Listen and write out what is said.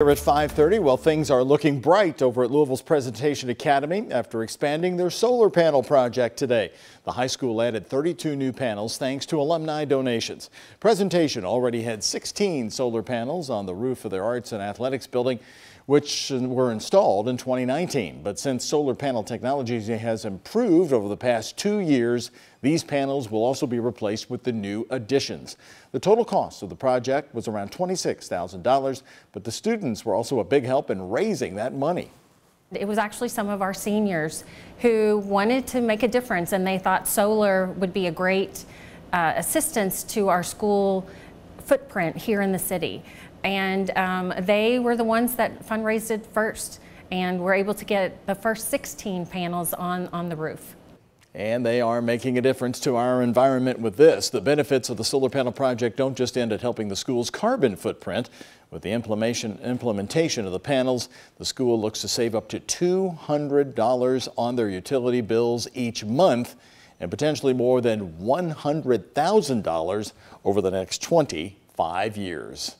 Here at 5.30, well, things are looking bright over at Louisville's Presentation Academy after expanding their solar panel project today. The high school added 32 new panels thanks to alumni donations. Presentation already had 16 solar panels on the roof of their Arts and Athletics building, which were installed in 2019. But since solar panel technology has improved over the past two years, these panels will also be replaced with the new additions. The total cost of the project was around $26,000, but the students students were also a big help in raising that money. It was actually some of our seniors who wanted to make a difference and they thought solar would be a great uh, assistance to our school footprint here in the city. And um, they were the ones that fundraised first and were able to get the first 16 panels on, on the roof. And they are making a difference to our environment with this. The benefits of the solar panel project don't just end at helping the school's carbon footprint. With the implementation of the panels, the school looks to save up to $200 on their utility bills each month and potentially more than $100,000 over the next 25 years.